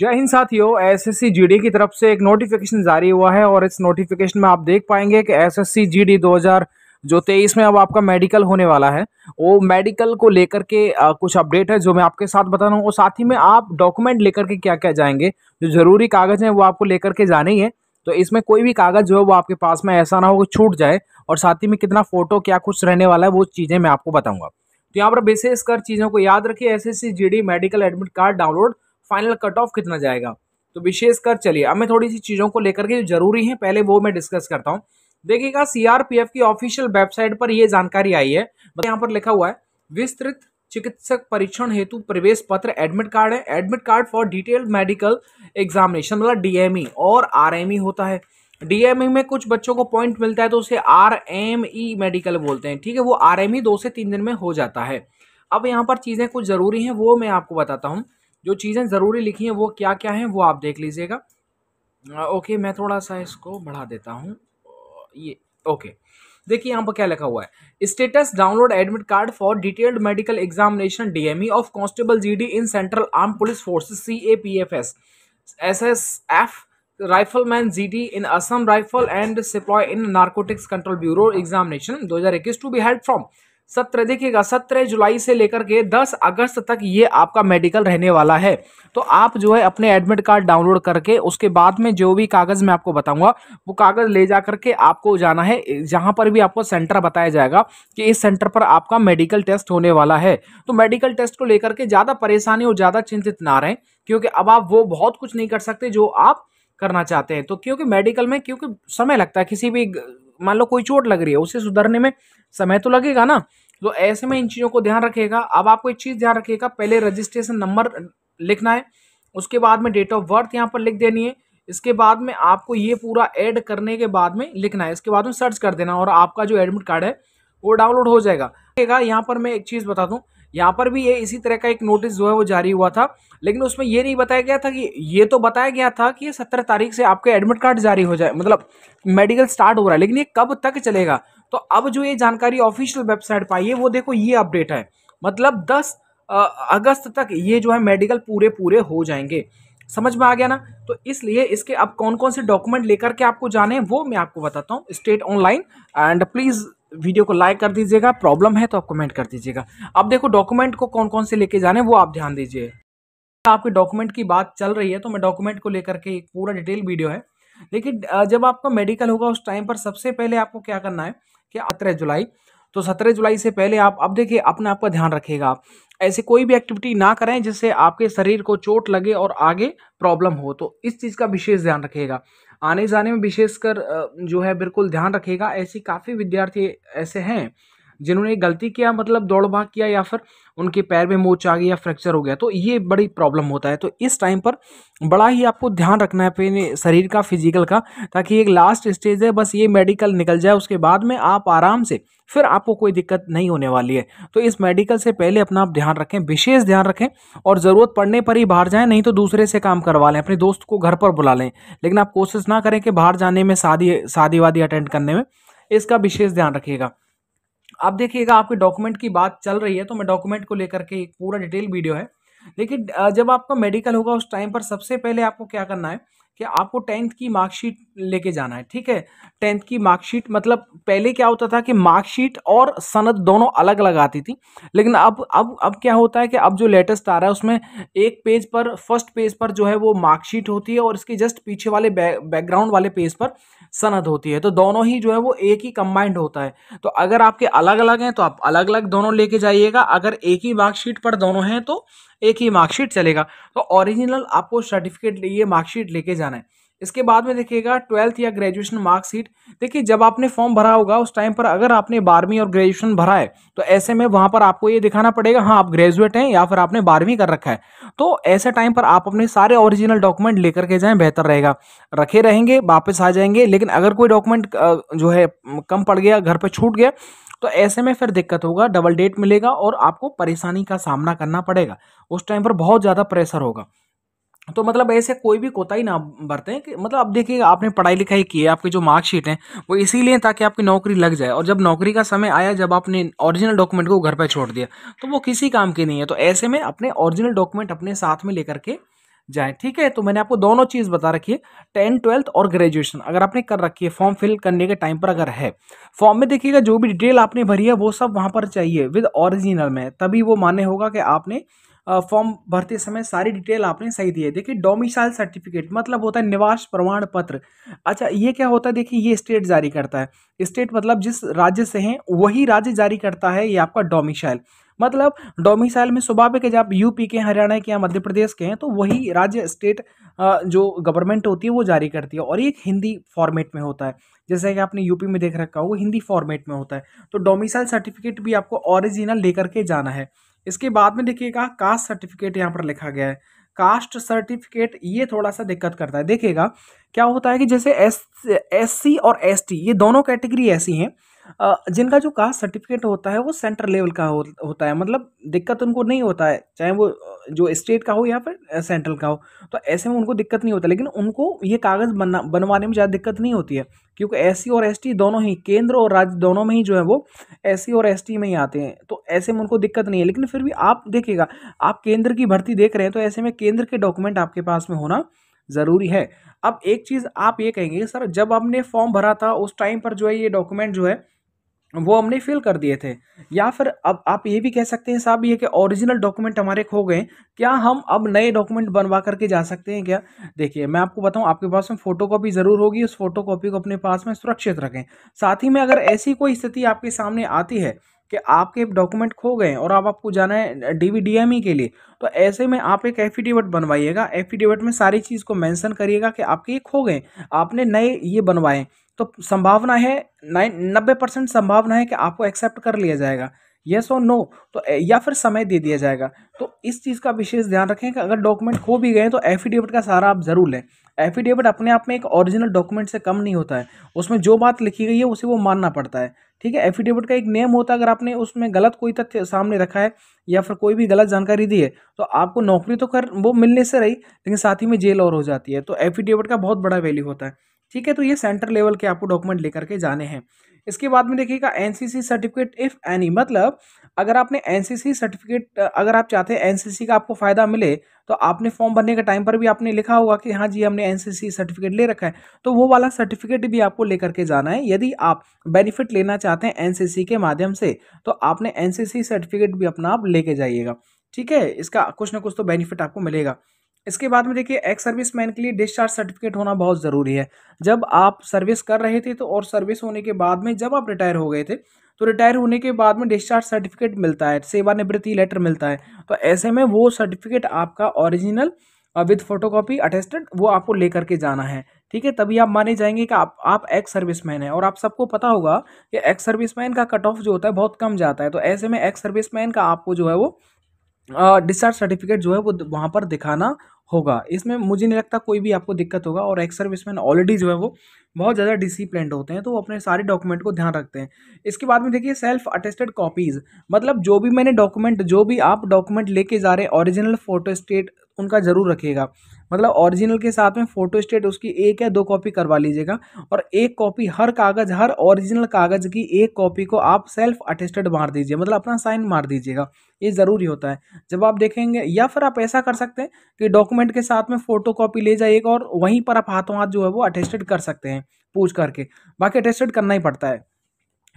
जय हिंद साथियों SSC GD की तरफ से एक नोटिफिकेशन जारी हुआ है और इस नोटिफिकेशन में आप देख पाएंगे कि एसएससी जीडी 2000 जो तेईस में अब आपका मेडिकल होने वाला है वो मेडिकल को लेकर के कुछ अपडेट है जो मैं आपके साथ बता रहा हूँ और साथ ही में आप डॉक्यूमेंट लेकर के क्या क्या जाएंगे जो ज़रूरी कागज़ हैं वो आपको लेकर के जाने ही है तो इसमें कोई भी कागज़ जो है वो आपके पास में ऐसा ना हो कि छूट जाए और साथ ही में कितना फ़ोटो क्या कुछ रहने वाला है वो चीज़ें मैं आपको बताऊँगा तो यहाँ पर विशेषकर चीज़ों को याद रखिए S S medical admit card download final cut off कितना जाएगा तो विशेषकर चलिए अब मैं थोड़ी सी चीज़ों को लेकर के जो जरूरी है पहले वो मैं डिस्कस करता हूँ देखिएगा सीआरपीएफ की ऑफिशियल वेबसाइट पर यह जानकारी आई है मतलब यहाँ पर लिखा हुआ है विस्तृत चिकित्सक परीक्षण हेतु प्रवेश पत्र एडमिट कार्ड है admit card for detailed medical examination मतलब डीएमई e और आरएमई e होता है डीएमई e में कुछ बच्चों को पॉइंट मिलता है तो उसे आर एम ई मेडिकल बोलते हैं ठीक है वो आर एम ई दो से तीन दिन में हो जाता है अब यहाँ पर चीज़ें कुछ ज़रूरी हैं वो मैं आपको बताता हूँ जो चीज़ें ज़रूरी लिखी हैं वो क्या क्या हैं वो आप देख लीजिएगा ओके मैं थोड़ा सा इसको बढ़ा देता हूँ ये ओके देखिए यहाँ पर क्या लिखा हुआ है status download admit card for detailed medical examination DME of constable GD in central arm police forces C A P F S S S F rifleman GD in Assam rifle and sepoy in narcotics control bureau examination इक्कीस to be held from सत्र देखिएगा सत्रह जुलाई से लेकर के दस अगस्त तक ये आपका मेडिकल रहने वाला है तो आप जो है अपने एडमिट कार्ड डाउनलोड करके उसके बाद में जो भी कागज़ मैं आपको बताऊंगा वो कागज़ ले जा करके आपको जाना है जहाँ पर भी आपको सेंटर बताया जाएगा कि इस सेंटर पर आपका मेडिकल टेस्ट होने वाला है तो मेडिकल टेस्ट को लेकर के ज़्यादा परेशानी और ज़्यादा चिंतित ना रहें क्योंकि अब आप वो बहुत कुछ नहीं कर सकते जो आप करना चाहते हैं तो क्योंकि मेडिकल में क्योंकि समय लगता है किसी भी मान लो कोई चोट लग रही है उसे सुधरने में समय तो लगेगा ना तो ऐसे में इन चीज़ों को ध्यान रखेगा अब आपको एक चीज़ ध्यान रखिएगा पहले रजिस्ट्रेशन नंबर लिखना है उसके बाद में डेट ऑफ बर्थ यहाँ पर लिख देनी है इसके बाद में आपको ये पूरा ऐड करने के बाद में लिखना है इसके बाद में सर्च कर देना और आपका जो एडमिट कार्ड है वो डाउनलोड हो जाएगा यहाँ पर मैं एक चीज़ बता दूँ यहाँ पर भी ये इसी तरह का एक नोटिस जो है वो जारी हुआ था लेकिन उसमें ये नहीं बताया गया था कि ये तो बताया गया था कि सत्रह तारीख से आपके एडमिट कार्ड जारी हो जाए मतलब मेडिकल स्टार्ट हो रहा है लेकिन ये कब तक चलेगा तो अब जो ये जानकारी ऑफिशियल वेबसाइट पर आई है वो देखो ये अपडेट है मतलब दस अगस्त तक ये जो है मेडिकल पूरे पूरे हो जाएंगे समझ में आ गया ना तो इसलिए इसके अब कौन कौन से डॉक्यूमेंट लेकर के आपको जाने हैं वो मैं आपको बताता हूँ state online and please video को लाइक कर दीजिएगा प्रॉब्लम है तो आप कमेंट कर दीजिएगा अब देखो डॉक्यूमेंट को कौन कौन से लेके जाने वो आप ध्यान दीजिए आपके डॉक्यूमेंट की बात चल रही है तो मैं डॉक्यूमेंट को लेकर के एक पूरा डिटेल वीडियो है लेकिन जब आपका मेडिकल होगा उस टाइम पर सबसे पहले आपको क्या करना है कि सत्रह जुलाई तो सत्रह जुलाई से पहले आप अब देखिए अपने आप का ध्यान रखिएगा आप ऐसे कोई भी एक्टिविटी ना करें जिससे आपके शरीर को चोट लगे और आगे प्रॉब्लम हो तो इस चीज़ का विशेष ध्यान रखिएगा आने जाने में विशेषकर जो है बिल्कुल ध्यान रखेगा ऐसी काफ़ी विद्यार्थी ऐसे हैं जिन्होंने गलती किया मतलब दौड़ भाग किया या फिर उनके पैर में मोच आ गई या फ्रैक्चर हो गया तो ये बड़ी प्रॉब्लम होता है तो इस टाइम पर बड़ा ही आपको ध्यान रखना है अपने शरीर का फिजिकल का ताकि एक लास्ट स्टेज है बस ये मेडिकल निकल जाए उसके बाद में आप आराम से फिर आपको कोई दिक्कत नहीं होने वाली है तो इस मेडिकल से पहले अपना आप ध्यान रखें विशेष ध्यान रखें और ज़रूरत पड़ने पर ही बाहर जाएं नहीं तो दूसरे से काम करवा लें अपने दोस्त को घर पर बुला लें लेकिन आप कोशिश ना करें कि बाहर जाने में शादी शादी वादी अटेंड करने में इसका विशेष ध्यान रखिएगा आप देखिएगा आपके डॉक्यूमेंट की बात चल रही है तो मैं डॉक्यूमेंट को लेकर के एक पूरा डिटेल वीडियो है लेकिन जब आपका मेडिकल होगा उस टाइम पर सबसे पहले आपको क्या करना है कि आपको टेंथ की मार्कशीट लेके जाना है ठीक है टेंथ की मार्कशीट मतलब पहले क्या होता था कि मार्कशीट और सनद दोनों अलग अलग आती थी लेकिन अब अब अब क्या होता है कि अब जो लेटेस्ट आ रहा है उसमें एक पेज पर फर्स्ट पेज पर जो है वो मार्कशीट होती है और इसके जस्ट पीछे वाले बैकग्राउंड वाले पेज पर सनद होती है तो दोनों ही जो है वो एक ही कंबाइंड होता है तो अगर आपके अलग अलग हैं तो आप अलग अलग दोनों लेके जाइएगा अगर एक ही मार्कशीट पर दोनों हैं तो एक ही मार्कशीट चलेगा तो ओरिजिनल आपको सर्टिफिकेट ये मार्कशीट लेके जाना है इसके बाद में देखिएगा ट्वेल्थ या ग्रेजुएशन मार्कशीट देखिए जब आपने फॉर्म भरा होगा उस टाइम पर अगर आपने बारहवीं और ग्रेजुएशन भरा है तो ऐसे में वहां पर आपको ये दिखाना पड़ेगा हाँ आप ग्रेजुएट हैं या फिर आपने बारहवीं कर रखा है तो ऐसे टाइम पर आप अपने सारे ओरिजिनल डॉक्यूमेंट लेकर के जाएं बेहतर रहेगा रखे रहेंगे वापस आ जाएंगे लेकिन अगर कोई डॉक्यूमेंट जो है कम पड़ गया घर पर छूट गया तो ऐसे में फिर दिक्कत होगा डबल डेट मिलेगा और आपको परेशानी का सामना करना पड़ेगा उस टाइम पर बहुत ज़्यादा प्रेशर होगा तो मतलब ऐसे कोई भी कोताही ना बरतें कि मतलब आप देखिए आपने पढ़ाई लिखाई की है आपकी जो मार्कशीट है वो इसीलिए ताकि आपकी नौकरी लग जाए और जब नौकरी का समय आया जब आपने ओरिजिनल डॉक्यूमेंट को घर पर छोड़ दिया तो वो किसी काम की नहीं है तो ऐसे में अपने ओरिजिनल डॉक्यूमेंट अपने साथ में लेकर के जाएं ठीक है तो मैंने आपको दोनों चीज़ बता रखी है टेंथ ट्वेल्थ और ग्रेजुएशन अगर आपने कर रखी है फॉर्म फिल करने के टाइम पर अगर है फॉर्म में देखिएगा जो भी डिटेल आपने भरी है वो सब वहाँ पर चाहिए विद ओरिजिनल में तभी वो मान्य होगा कि आपने फॉर्म भरते समय सारी डिटेल आपने सही दी है देखिए डोमिसाइल सर्टिफिकेट मतलब होता है निवास प्रमाण पत्र अच्छा ये क्या होता है देखिए ये स्टेट जारी करता है स्टेट मतलब जिस राज्य से हैं वही राज्य जारी करता है ये आपका डोमिसाइल मतलब डोमिसाइल में सुबह के आप यूपी के हरियाणा के या मध्य प्रदेश के हैं तो वही राज्य स्टेट जो गवर्नमेंट होती है वो जारी करती है और ये हिंदी फॉर्मेट में होता है जैसे कि आपने यूपी में देख रखा हो वो हिंदी फॉर्मेट में होता है तो डोमिसाइल सर्टिफिकेट भी आपको ओरिजिनल लेकर के जाना है इसके बाद में देखिएगा कास्ट सर्टिफिकेट यहाँ पर लिखा गया है कास्ट सर्टिफिकेट ये थोड़ा सा दिक्कत करता है देखिएगा क्या होता है कि जैसे एस एस और एस ये दोनों कैटेगरी ऐसी हैं जिनका जो कास्ट सर्टिफिकेट होता है वो सेंट्रल लेवल का हो, होता है मतलब दिक्कत उनको नहीं होता है चाहे वो जो स्टेट का हो या फिर सेंट्रल का हो तो ऐसे में उनको दिक्कत नहीं होता लेकिन उनको ये कागज़ बनना बनवाने में ज़्यादा दिक्कत नहीं होती है क्योंकि एस और एस दोनों ही केंद्र और राज्य दोनों में ही जो है वो एस और एस में ही आते हैं तो ऐसे में उनको दिक्कत नहीं है लेकिन फिर भी आप देखिएगा आप केंद्र की भर्ती देख रहे हैं तो ऐसे में केंद्र के डॉक्यूमेंट आपके पास में होना ज़रूरी है अब एक चीज़ आप ये कहेंगे सर जब आपने फॉर्म भरा था उस टाइम पर जो है ये डॉक्यूमेंट जो है वो हमने फिल कर दिए थे या फिर अब आप ये भी कह सकते हैं साहब ये कि ओरिजिनल डॉक्यूमेंट हमारे खो गए क्या हम अब नए डॉक्यूमेंट बनवा करके जा सकते हैं क्या देखिए मैं आपको बताऊं आपके पास में फ़ोटो कॉपी ज़रूर होगी उस फोटो कॉपी को अपने पास में सुरक्षित रखें साथ ही में अगर ऐसी कोई स्थिति आपके सामने आती है कि आपके डॉक्यूमेंट खो गए और आप आपको जाना है डीवीडीएमई e के लिए तो ऐसे में आप एक एफिडेविट बनवाइएगा एफिडेविट में सारी चीज़ को मेंशन करिएगा कि आपके ये खो गए आपने नए ये बनवाएं तो संभावना है नाइन नब्बे परसेंट संभावना है कि आपको एक्सेप्ट कर लिया जाएगा येस और नो तो या फिर समय दे दिया जाएगा तो इस चीज़ का विशेष ध्यान रखें कि अगर डॉक्यूमेंट खो भी गए तो एफिडेविट का सहारा आप ज़रूर लें एफिडेविट अपने आप में एक ओरिजिनल डॉक्यूमेंट से कम नहीं होता है उसमें जो बात लिखी गई है उसे वो मानना पड़ता है ठीक है एफिडेविट का एक नियम होता है अगर आपने उसमें गलत कोई तथ्य सामने रखा है या फिर कोई भी गलत जानकारी दी है तो आपको नौकरी तो कर वो मिलने से रही लेकिन साथ ही में जेल और हो जाती है तो एफिडेविट का बहुत बड़ा वैल्यू होता है ठीक है तो ये सेंटर लेवल के आपको डॉक्यूमेंट लेकर के जाने हैं इसके बाद में देखिएगा एनसीसी सर्टिफिकेट इफ़ एनी मतलब अगर आपने एनसीसी सर्टिफिकेट अगर आप चाहते हैं एनसीसी का आपको फ़ायदा मिले तो आपने फॉर्म भरने के टाइम पर भी आपने लिखा होगा कि हाँ जी हमने एनसीसी सर्टिफिकेट ले रखा है तो वो वाला सर्टिफिकेट भी आपको लेकर के जाना है यदि आप बेनिफिट लेना चाहते हैं एन के माध्यम से तो आपने एन सर्टिफिकेट भी अपना आप लेके जाइएगा ठीक है इसका कुछ ना कुछ तो बेनिफिट आपको मिलेगा इसके बाद में देखिए एक्स सर्विस मैन के लिए डिस्चार्ज सर्टिफिकेट होना बहुत ज़रूरी है जब आप सर्विस कर रहे थे तो और सर्विस होने के बाद में जब आप रिटायर हो गए थे तो रिटायर होने के बाद में डिस्चार्ज सर्टिफिकेट मिलता है सेवानिवृत्ति लेटर मिलता है तो ऐसे में वो सर्टिफिकेट आपका original with photo copy attested वो आपको लेकर के जाना है ठीक है तभी आप माने जाएंगे कि आप आप एक्स सर्विस मैन हैं और आप सबको पता होगा कि एक्स सर्विस मैन का कट ऑफ जो होता है बहुत कम जाता है तो ऐसे में एक्स सर्विस मैन का आपको जो है वो डिस्चार्ज सर्टिफिकेट जो है वो वहाँ पर दिखाना होगा इसमें मुझे नहीं लगता कोई भी आपको दिक्कत होगा और एक्स सर्विसमैन ऑलरेडी जो है वो बहुत ज़्यादा डिसिप्लेंड होते हैं तो वो अपने सारे डॉक्यूमेंट को ध्यान रखते हैं इसके बाद में देखिए सेल्फ अटेस्टेड कॉपीज़ मतलब जो भी मैंने डॉक्यूमेंट जो भी आप डॉक्यूमेंट लेके जा रहे हैं ऑरिजिनल फोटो स्टेट उनका ज़रूर रखिएगा मतलब ओरिजिनल के साथ में फ़ोटो स्टेट उसकी एक या दो कॉपी करवा लीजिएगा और एक कॉपी हर कागज़ हर ओरिजिनल कागज़ की एक कॉपी को आप सेल्फ अटेस्टेड मार दीजिए मतलब अपना साइन मार दीजिएगा ये ज़रूरी होता है जब आप देखेंगे या फिर आप ऐसा कर सकते हैं कि डॉक्यूमेंट के साथ में फ़ोटो कॉपी ले जाइएगा और वहीं पर आप हाथों हाथ जो है वो अटेस्टेड कर सकते हैं पूछ करके बाकी अटेस्टेड करना ही पड़ता है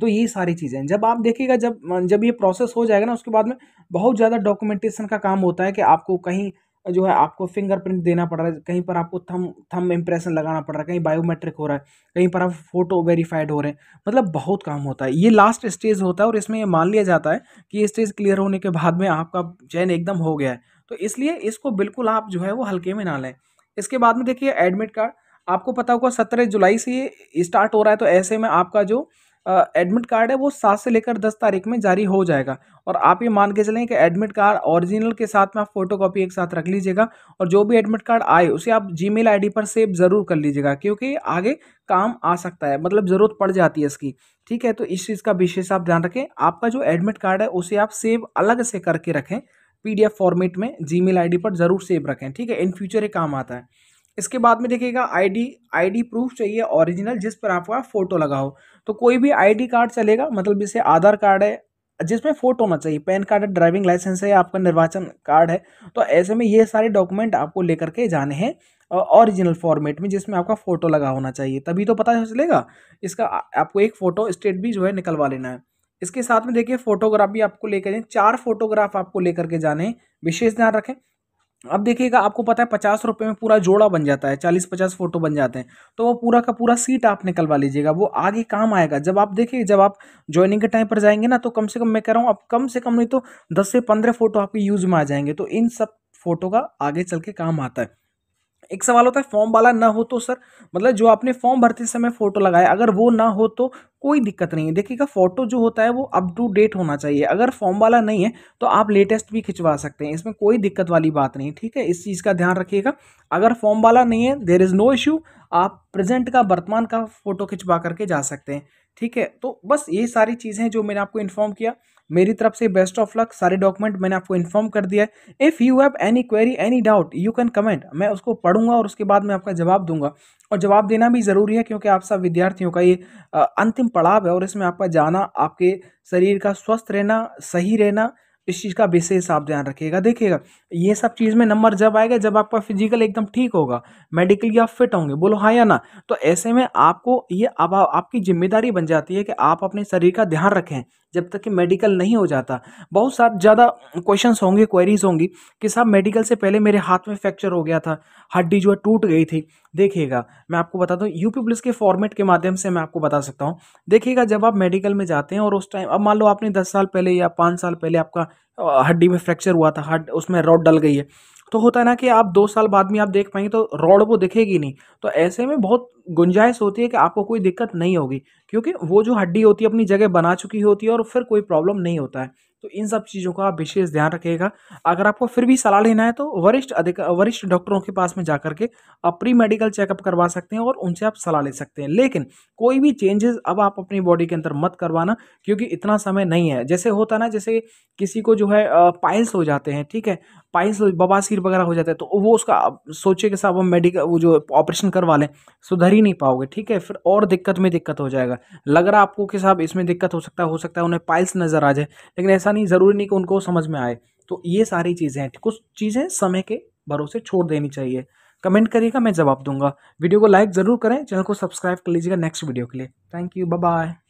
तो ये सारी चीज़ें जब आप देखिएगा जब जब ये प्रोसेस हो जाएगा ना उसके बाद में बहुत ज़्यादा डॉक्यूमेंटेशन का काम होता है कि आपको कहीं जो है आपको फिंगरप्रिंट देना पड़ रहा है कहीं पर आपको थम थम इम्प्रेशन लगाना पड़ रहा है कहीं बायोमेट्रिक हो रहा है कहीं पर आप फोटो वेरीफाइड हो रहे हैं मतलब बहुत काम होता है ये लास्ट स्टेज होता है और इसमें ये मान लिया जाता है कि ये स्टेज क्लियर होने के बाद में आपका चयन एकदम हो गया है तो इसलिए इसको बिल्कुल आप जो है वो हल्के में ना लें इसके बाद में देखिए एडमिट कार्ड आपको पता होगा सत्रह जुलाई से ये स्टार्ट हो रहा है तो ऐसे में आपका जो एडमिट कार्ड है वो सात से लेकर दस तारीख में जारी हो जाएगा और आप ये मान के चलें कि एडमिट कार्ड ओरिजिनल के साथ में आप फोटो कॉपी एक साथ रख लीजिएगा और जो भी एडमिट कार्ड आए उसे आप जीमेल आईडी पर सेव ज़रूर कर लीजिएगा क्योंकि आगे काम आ सकता है मतलब ज़रूरत पड़ जाती है इसकी ठीक है तो इस चीज़ का विशेष आप ध्यान रखें आपका जो एडमिट कार्ड है उसे आप सेव अलग से करके रखें एफ फॉर्मेट में आई डी पर ज़रूर सेव रखें ठीक है इन फ्यूचर ये काम आता है इसके बाद में देखिएगा आईडी आईडी प्रूफ चाहिए ओरिजिनल जिस पर आपका फ़ोटो लगा हो तो कोई भी आईडी कार्ड चलेगा मतलब जैसे आधार कार्ड है जिसमें फ़ोटो होना चाहिए पैन कार्ड है ड्राइविंग लाइसेंस है आपका निर्वाचन कार्ड है तो ऐसे में ये सारे डॉक्यूमेंट आपको लेकर के जाने हैं ओरिजिनल फॉर्मेट में जिसमें आपका फ़ोटो लगा होना चाहिए तभी तो पता चलेगा इसका आपको एक फ़ोटो स्टेट भी जो है निकलवा लेना है इसके साथ में देखिए फोटोग्राफ भी आपको लेकर जाए चार फोटोग्राफ आपको लेकर के जाने विशेष ध्यान रखें अब देखिएगा आपको पता है पचास रुपये में पूरा जोड़ा बन जाता है चालीस पचास फोटो बन जाते हैं तो वो पूरा का पूरा सीट आप निकलवा लीजिएगा वो आगे काम आएगा जब आप देखिए जब आप ज्वाइनिंग के टाइम पर जाएंगे ना तो कम से कम मैं कह रहा हूँ आप कम से कम नहीं तो दस से पंद्रह फोटो आपके यूज़ में आ जाएंगे तो इन सब फोटो का आगे चल के काम आता है एक सवाल होता है फॉर्म वाला ना हो तो सर मतलब जो आपने फॉर्म भरते समय फ़ोटो लगाया अगर वो ना हो तो कोई दिक्कत नहीं है देखिएगा फ़ोटो जो होता है वो अप टू डेट होना चाहिए अगर फॉर्म वाला नहीं है तो आप लेटेस्ट भी खिंचवा सकते हैं इसमें कोई दिक्कत वाली बात नहीं ठीक है इस चीज़ का ध्यान रखिएगा अगर फॉर्म वाला नहीं है देर इज़ नो इश्यू आप प्रेजेंट का वर्तमान का फ़ोटो खिंचवा करके जा सकते हैं ठीक है तो बस ये सारी चीज़ें जो मैंने आपको इन्फॉर्म किया मेरी तरफ से बेस्ट ऑफ लक सारे डॉक्यूमेंट मैंने आपको इन्फॉर्म कर दिया है if you have any query any doubt you can comment मैं उसको पढ़ूंगा और उसके बाद मैं आपका जवाब दूंगा और जवाब देना भी ज़रूरी है क्योंकि आप सब विद्यार्थियों का ये अंतिम पड़ाव है और इसमें आपका जाना आपके शरीर का स्वस्थ रहना सही रहना इस चीज़ का विशेष आप ध्यान रखिएगा देखिएगा ये सब चीज़ में नंबर जब आएगा जब आपका फिजिकल एकदम ठीक होगा मेडिकली आप फिट होंगे बोलो हाँ या ना तो ऐसे में आपको ये अब आप, आपकी जिम्मेदारी बन जाती है कि आप अपने शरीर का ध्यान रखें जब तक कि मेडिकल नहीं हो जाता बहुत सारे ज़्यादा क्वेश्चंस होंगे क्वेरीज होंगी कि साहब मेडिकल से पहले मेरे हाथ में फ्रैक्चर हो गया था हड्डी जो है टूट गई थी देखिएगा मैं आपको बता दूँ यूपी पुलिस के फॉर्मेट के माध्यम से मैं आपको बता सकता हूँ देखिएगा जब आप मेडिकल में जाते हैं और उस टाइम अब मान लो आपने दस साल पहले या पाँच साल पहले आपका हड्डी में फ्रैक्चर हुआ था हड्ड उसमें रॉड डल गई है तो होता है ना कि आप दो साल बाद में आप देख पाएंगे तो रॉड वो दिखेगी नहीं तो ऐसे में बहुत गुंजाइश होती है कि आपको कोई दिक्कत नहीं होगी क्योंकि वो जो हड्डी होती है अपनी जगह बना चुकी होती है और फिर कोई प्रॉब्लम नहीं होता है तो इन सब चीज़ों का आप विशेष ध्यान रखिएगा अगर आपको फिर भी सलाह लेना है तो वरिष्ठ अधिक वरिष्ठ डॉक्टरों के पास में जा करके आप प्री मेडिकल चेकअप करवा सकते हैं और उनसे आप सलाह ले सकते हैं लेकिन कोई भी चेंजेस अब आप अपनी बॉडी के अंदर मत करवाना क्योंकि इतना समय नहीं है जैसे होता ना जैसे किसी को जो है पाइल्स हो जाते हैं ठीक है पाइल्स बबासिर वगैरह हो जाता है तो वो उसका सोचे के साथ वो मेडिकल वो जो ऑपरेशन करवा लें सुधर ही नहीं पाओगे ठीक है फिर और दिक्कत में दिक्कत हो जाएगा लग रहा आपको कि साहब इसमें दिक्कत हो सकता है हो सकता है उन्हें पाइल्स नज़र आ जाए लेकिन ऐसा ऐसा नहीं ज़रूरी नहीं कि उनको समझ में आए तो ये सारी चीज़ें हैं कुछ चीज़ें समय के भरोसे छोड़ देनी चाहिए कमेंट करिएगा मैं जवाब दूंगा वीडियो को लाइक ज़रूर करें चैनल को सब्सक्राइब कर लीजिएगा नेक्स्ट वीडियो के लिए थैंक यू बाय